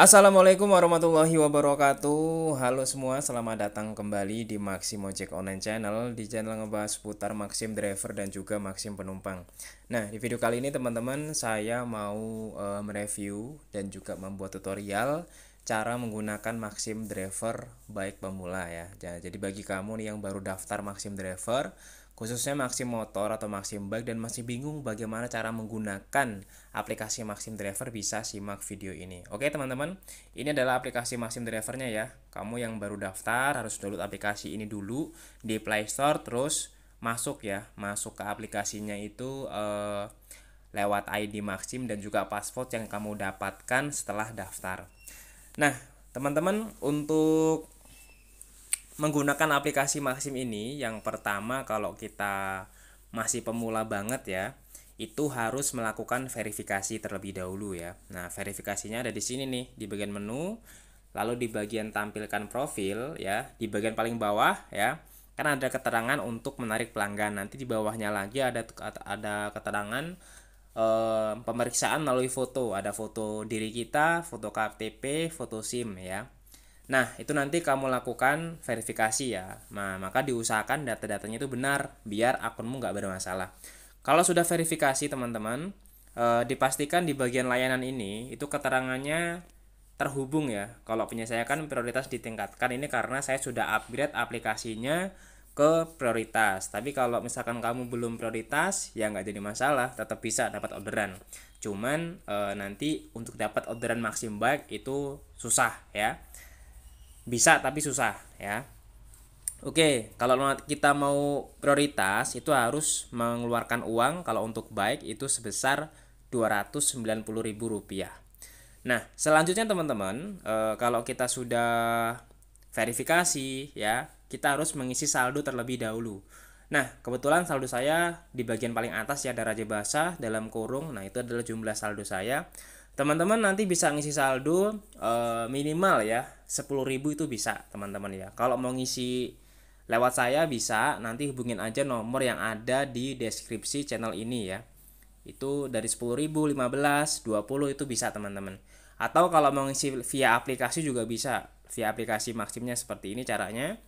Assalamualaikum warahmatullahi wabarakatuh Halo semua, selamat datang kembali di Maxim Ojek Online Channel Di channel ngebahas seputar Maxim Driver dan juga Maxim Penumpang Nah, di video kali ini teman-teman saya mau uh, mereview dan juga membuat tutorial Cara menggunakan Maxim Driver baik pemula ya nah, Jadi bagi kamu nih yang baru daftar Maxim Driver khususnya Maxim Motor atau Maxim Bike dan masih bingung bagaimana cara menggunakan aplikasi Maxim Driver bisa simak video ini. Oke teman-teman, ini adalah aplikasi Maxim Drivernya ya. Kamu yang baru daftar harus download aplikasi ini dulu di Play Store terus masuk ya, masuk ke aplikasinya itu eh, lewat ID Maxim dan juga password yang kamu dapatkan setelah daftar. Nah, teman-teman untuk menggunakan aplikasi Maxim ini yang pertama kalau kita masih pemula banget ya itu harus melakukan verifikasi terlebih dahulu ya. Nah, verifikasinya ada di sini nih di bagian menu, lalu di bagian tampilkan profil ya, di bagian paling bawah ya. Kan ada keterangan untuk menarik pelanggan. Nanti di bawahnya lagi ada ada keterangan e, pemeriksaan melalui foto. Ada foto diri kita, foto KTP, foto SIM ya. Nah, itu nanti kamu lakukan verifikasi ya. Nah, maka diusahakan data-datanya itu benar biar akunmu nggak bermasalah. Kalau sudah verifikasi teman-teman, eh, dipastikan di bagian layanan ini itu keterangannya terhubung ya. Kalau punya saya kan prioritas ditingkatkan ini karena saya sudah upgrade aplikasinya ke prioritas. Tapi kalau misalkan kamu belum prioritas, ya nggak jadi masalah, tetap bisa dapat orderan. Cuman e, nanti untuk dapat orderan maksimum baik itu susah ya bisa tapi susah ya Oke, kalau kita mau prioritas itu harus mengeluarkan uang kalau untuk baik itu sebesar ribu rupiah. Nah, selanjutnya teman-teman, e, kalau kita sudah verifikasi ya, kita harus mengisi saldo terlebih dahulu. Nah, kebetulan saldo saya di bagian paling atas ya ada Raja Basah dalam kurung. Nah, itu adalah jumlah saldo saya teman-teman nanti bisa ngisi saldo uh, minimal ya 10.000 itu bisa teman-teman ya kalau mau ngisi lewat saya bisa nanti hubungin aja nomor yang ada di deskripsi channel ini ya itu dari 10.000 15 20 itu bisa teman-teman atau kalau mau ngisi via aplikasi juga bisa via aplikasi maksimnya seperti ini caranya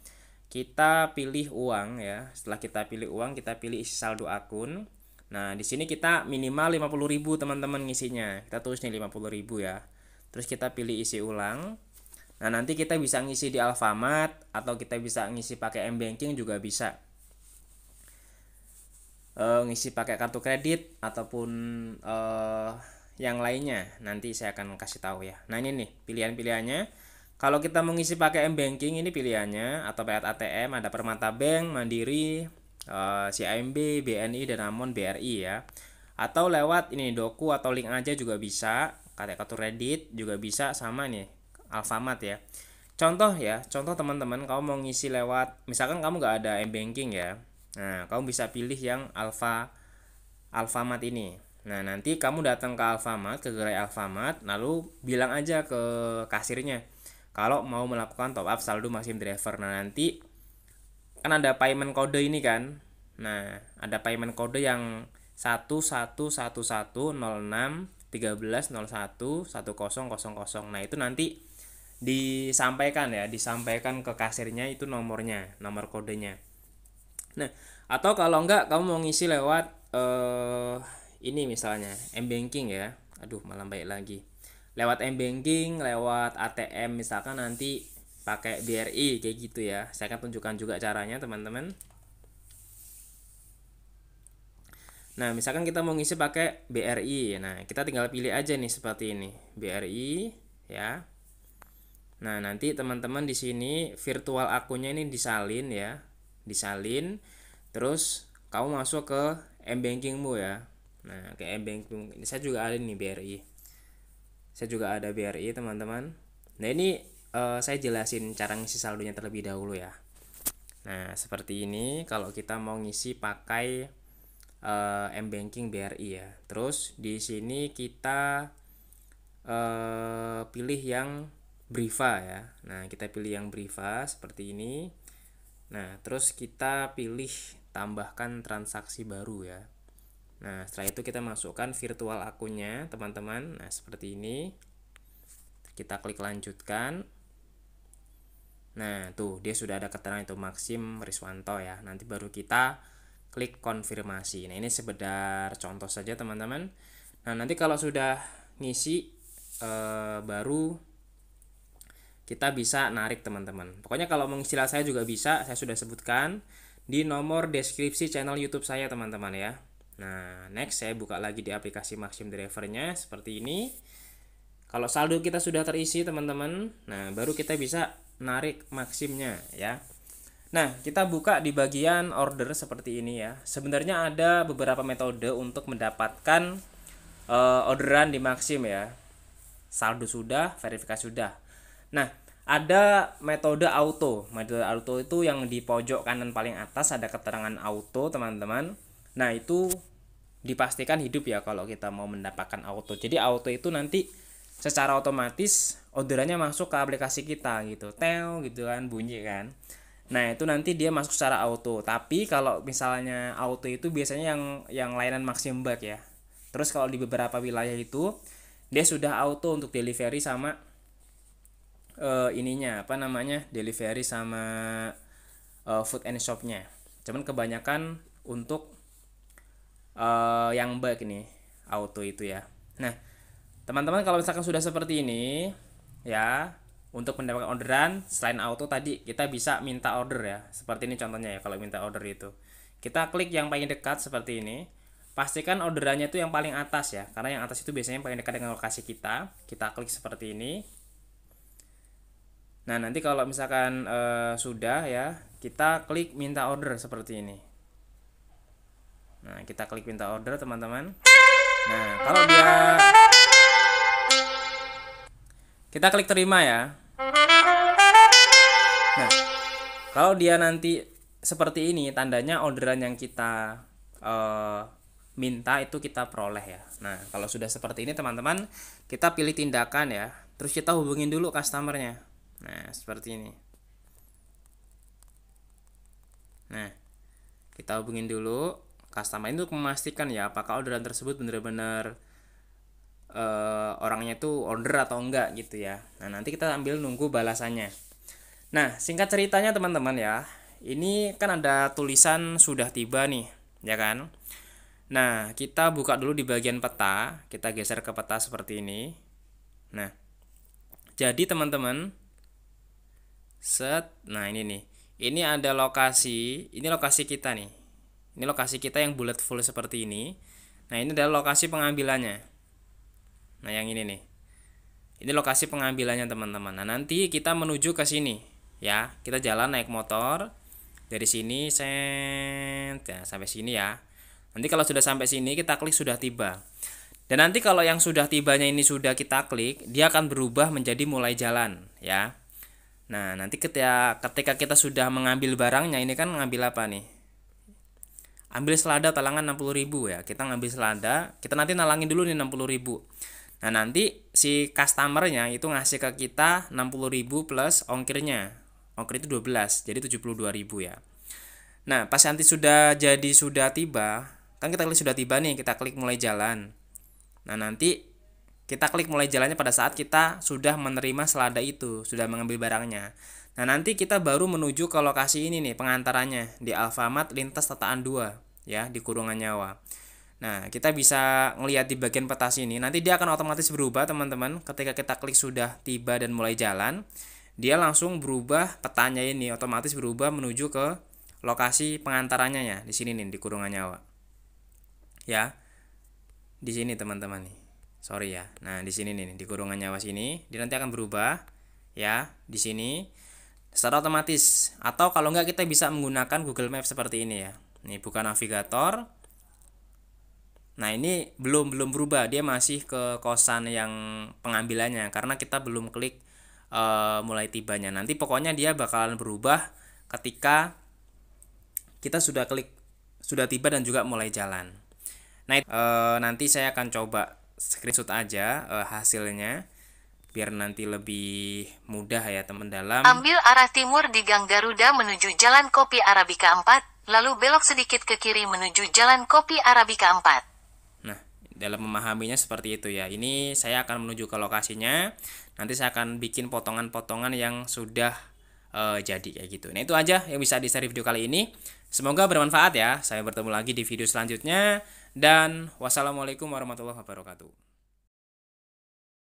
kita pilih uang ya setelah kita pilih uang kita pilih isi saldo akun Nah, di sini kita minimal 50.000 teman-teman ngisinya. Kita tulis nih 50.000 ya. Terus kita pilih isi ulang. Nah, nanti kita bisa ngisi di Alfamart atau kita bisa ngisi pakai M-Banking juga bisa. E, ngisi pakai kartu kredit ataupun e, yang lainnya. Nanti saya akan kasih tahu ya. Nah, ini nih pilihan-pilihannya. Kalau kita mengisi pakai M-Banking ini pilihannya atau pakai ATM ada Permata Bank, Mandiri, CIMB, eh, BNI, dan Amon BRI ya. Atau lewat ini doku atau link aja juga bisa, kartu Reddit juga bisa sama nih Alfamart ya. Contoh ya, contoh teman-teman kamu mau ngisi lewat misalkan kamu nggak ada M-banking ya. Nah, kamu bisa pilih yang Alfa Alfamart ini. Nah, nanti kamu datang ke Alfamart, ke gerai Alfamart, lalu bilang aja ke kasirnya kalau mau melakukan top up saldo maksimum Driver. Nah, nanti kan ada payment kode ini kan nah ada payment kode yang satu satu satu satu satu satu nol nol enam tiga belas kosong kosong kosong nah itu nanti disampaikan ya disampaikan ke kasirnya itu nomornya nomor kodenya nah atau kalau enggak kamu mau ngisi lewat eh, ini misalnya m banking ya aduh malam baik lagi lewat m banking lewat ATM misalkan nanti pakai BRI kayak gitu ya saya akan tunjukkan juga caranya teman-teman nah misalkan kita mau ngisi pakai BRI nah kita tinggal pilih aja nih seperti ini BRI ya nah nanti teman-teman di sini virtual akunnya ini disalin ya disalin terus kamu masuk ke m-bankingmu ya nah ke m-banking saya juga ada nih BRI saya juga ada BRI teman-teman nah ini uh, saya jelasin cara ngisi saldonya terlebih dahulu ya. Nah, seperti ini kalau kita mau ngisi pakai uh, eh, M-Banking BRI ya. Terus di sini kita uh, pilih yang Briva ya. Nah, kita pilih yang Briva seperti ini. Nah, terus kita pilih tambahkan transaksi baru ya. Nah, setelah itu kita masukkan virtual akunnya, teman-teman. Nah, seperti ini. Kita klik lanjutkan. Nah, tuh dia sudah ada keterangan itu Maxim Riswanto ya. Nanti baru kita klik konfirmasi. Nah, ini sebentar contoh saja teman-teman. Nah, nanti kalau sudah ngisi e, baru kita bisa narik teman-teman. Pokoknya kalau mengistilah saya juga bisa, saya sudah sebutkan di nomor deskripsi channel YouTube saya teman-teman ya. Nah, next saya buka lagi di aplikasi Maxim Drivernya seperti ini. Kalau saldo kita sudah terisi teman-teman, nah baru kita bisa narik maksimnya ya. Nah, kita buka di bagian order seperti ini ya. Sebenarnya ada beberapa metode untuk mendapatkan uh, orderan di maksim ya. Saldo sudah, verifikasi sudah. Nah, ada metode auto. Metode auto itu yang di pojok kanan paling atas ada keterangan auto, teman-teman. Nah, itu dipastikan hidup ya kalau kita mau mendapatkan auto. Jadi auto itu nanti secara otomatis orderannya masuk ke aplikasi kita gitu tel gitu kan bunyi kan nah itu nanti dia masuk secara auto tapi kalau misalnya auto itu biasanya yang yang layanan maksimum bug ya terus kalau di beberapa wilayah itu dia sudah auto untuk delivery sama uh, ininya apa namanya delivery sama uh, food and shopnya cuman kebanyakan untuk uh, yang bug ini auto itu ya nah teman-teman kalau misalkan sudah seperti ini ya untuk mendapatkan orderan selain auto tadi kita bisa minta order ya seperti ini contohnya ya kalau minta order itu kita klik yang paling dekat seperti ini pastikan orderannya itu yang paling atas ya karena yang atas itu biasanya paling dekat dengan lokasi kita kita klik seperti ini nah nanti kalau misalkan e, sudah ya kita klik minta order seperti ini nah kita klik minta order teman-teman nah kalau dia kita klik terima ya nah kalau dia nanti seperti ini tandanya orderan yang kita uh, minta itu kita peroleh ya nah kalau sudah seperti ini teman-teman kita pilih tindakan ya terus kita hubungin dulu customernya nah seperti ini nah kita hubungin dulu customer itu memastikan ya apakah orderan tersebut benar-benar uh, orangnya tuh order atau enggak gitu ya. Nah, nanti kita ambil nunggu balasannya. Nah, singkat ceritanya teman-teman ya. Ini kan ada tulisan sudah tiba nih, ya kan? Nah, kita buka dulu di bagian peta, kita geser ke peta seperti ini. Nah, jadi teman-teman, set, nah ini nih, ini ada lokasi, ini lokasi kita nih, ini lokasi kita yang bulat full seperti ini. Nah, ini adalah lokasi pengambilannya. Nah, yang ini nih. Ini lokasi pengambilannya, teman-teman. Nah, nanti kita menuju ke sini, ya. Kita jalan naik motor dari sini sent ya, sampai sini ya. Nanti kalau sudah sampai sini kita klik sudah tiba. Dan nanti kalau yang sudah tibanya ini sudah kita klik, dia akan berubah menjadi mulai jalan, ya. Nah, nanti ketika ketika kita sudah mengambil barangnya ini kan ngambil apa nih? ambil selada talangan ribu ya. Kita ngambil selada, kita nanti nalangin dulu nih ribu Nah, nanti si customernya itu ngasih ke kita 60.000 plus ongkirnya. Ongkir itu 12, jadi 72.000 ya. Nah, pas nanti sudah jadi sudah tiba, kan kita klik sudah tiba nih, kita klik mulai jalan. Nah, nanti kita klik mulai jalannya pada saat kita sudah menerima selada itu, sudah mengambil barangnya. Nah, nanti kita baru menuju ke lokasi ini nih, pengantarannya di Alfamart Lintas Tataan 2 ya, di kurungan nyawa. Nah, kita bisa melihat di bagian peta sini. Nanti dia akan otomatis berubah, teman-teman. Ketika kita klik sudah tiba dan mulai jalan, dia langsung berubah petanya ini otomatis berubah menuju ke lokasi pengantarannya ya. Di sini nih di kurungan nyawa. Ya. Di sini teman-teman nih. Sorry ya. Nah, di sini nih di kurungan nyawa sini, dia nanti akan berubah ya di sini secara otomatis atau kalau enggak kita bisa menggunakan Google Maps seperti ini ya. Ini bukan navigator, Nah ini belum belum berubah dia masih ke kosan yang pengambilannya karena kita belum klik uh, mulai tibanya. Nanti pokoknya dia bakalan berubah ketika kita sudah klik sudah tiba dan juga mulai jalan. Nah uh, nanti saya akan coba screenshot aja uh, hasilnya biar nanti lebih mudah ya teman dalam. Ambil arah timur di Gang Garuda menuju Jalan Kopi Arabika 4, lalu belok sedikit ke kiri menuju Jalan Kopi Arabika 4 dalam memahaminya seperti itu ya. Ini saya akan menuju ke lokasinya. Nanti saya akan bikin potongan-potongan yang sudah uh, jadi kayak gitu. Nah, itu aja yang bisa di-share video kali ini. Semoga bermanfaat ya. Saya bertemu lagi di video selanjutnya dan wassalamualaikum warahmatullahi wabarakatuh.